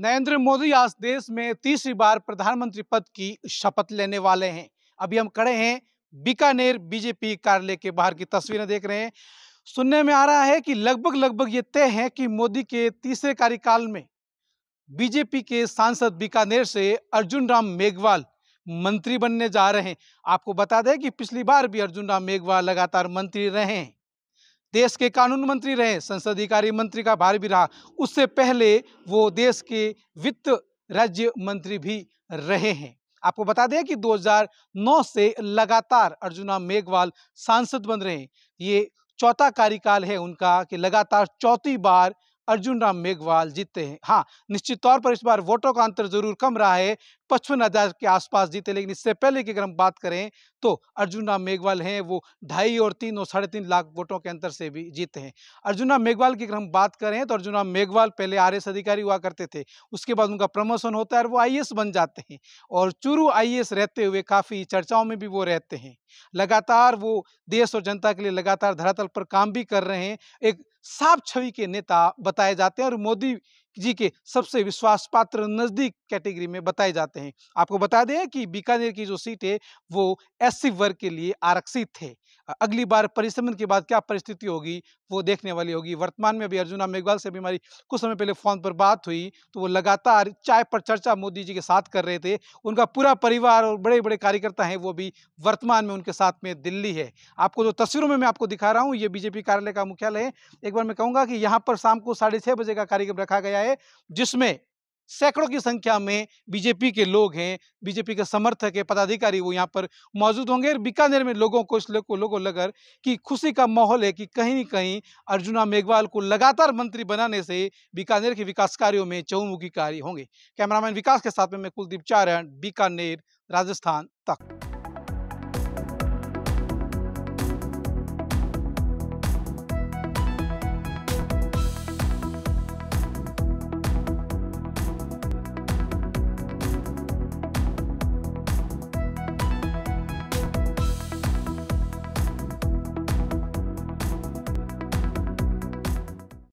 नरेंद्र मोदी आज देश में तीसरी बार प्रधानमंत्री पद की शपथ लेने वाले हैं अभी हम खड़े हैं बीकानेर बीजेपी कार्यालय के बाहर की तस्वीरें देख रहे हैं सुनने में आ रहा है कि लगभग लगभग ये तय है कि मोदी के तीसरे कार्यकाल में बीजेपी के सांसद बीकानेर से अर्जुन राम मेघवाल मंत्री बनने जा रहे हैं आपको बता दें कि पिछली बार भी अर्जुन राम मेघवाल लगातार मंत्री रहे हैं देश के कानून मंत्री रहे संसदीय कार्य मंत्री का भार भी रहा उससे पहले वो देश के वित्त राज्य मंत्री भी रहे हैं आपको बता दें कि 2009 से लगातार अर्जुना मेघवाल सांसद बन रहे हैं ये चौथा कार्यकाल है उनका कि लगातार चौथी बार अर्जुन राम मेघवाल जीतते हैं हाँ निश्चित तौर पर इस बार वोटों का अंतर जरूर कम रहा है पचपन हज़ार के आसपास जीते लेकिन इससे पहले की अगर हम बात करें तो अर्जुन राम मेघवाल हैं वो ढाई और तीन और साढ़े तीन लाख वोटों के अंतर से भी जीते हैं अर्जुन राम मेघवाल की अगर हम बात करें तो अर्जुन राम मेघवाल पहले आर अधिकारी हुआ करते थे उसके बाद उनका प्रमोशन होता है और वो आई बन जाते हैं और चूरू आई रहते हुए काफ़ी चर्चाओं में भी वो रहते हैं लगातार वो देश और जनता के लिए लगातार धरातल पर काम भी कर रहे हैं एक साफ छवि के नेता बताए जाते हैं और मोदी जी के सबसे विश्वास पात्र नज़दीक कैटेगरी में बताए जाते हैं आपको बता दें कि बीकानेर की जो सीट है वो एस वर्ग के लिए आरक्षित है अगली बार परिसमन के बाद क्या परिस्थिति होगी वो देखने वाली होगी वर्तमान में अभी अर्जुना मेघवाल से भी हमारी कुछ समय पहले फ़ोन पर बात हुई तो वो लगातार चाय पर चर्चा मोदी जी के साथ कर रहे थे उनका पूरा परिवार और बड़े बड़े कार्यकर्ता हैं वो भी वर्तमान में उनके साथ में दिल्ली है आपको जो तस्वीरों में मैं आपको दिखा रहा हूँ ये बीजेपी कार्यालय का मुख्यालय है एक बार मैं कहूँगा कि यहाँ पर शाम को साढ़े बजे का कार्यक्रम रखा गया है जिसमें सैकड़ों की संख्या में बीजेपी के लोग हैं बीजेपी के समर्थक है पदाधिकारी वो यहाँ पर मौजूद होंगे और बीकानेर में लोगों को इस लोग को लोगों लगर कि खुशी का माहौल है कि कहीं ना कहीं अर्जुना मेघवाल को लगातार मंत्री बनाने से बीकानेर के विकास कार्यों में चौमुखी कार्य होंगे कैमरामैन विकास के साथ में मैं कुलदीप चारण बीकानेर राजस्थान तक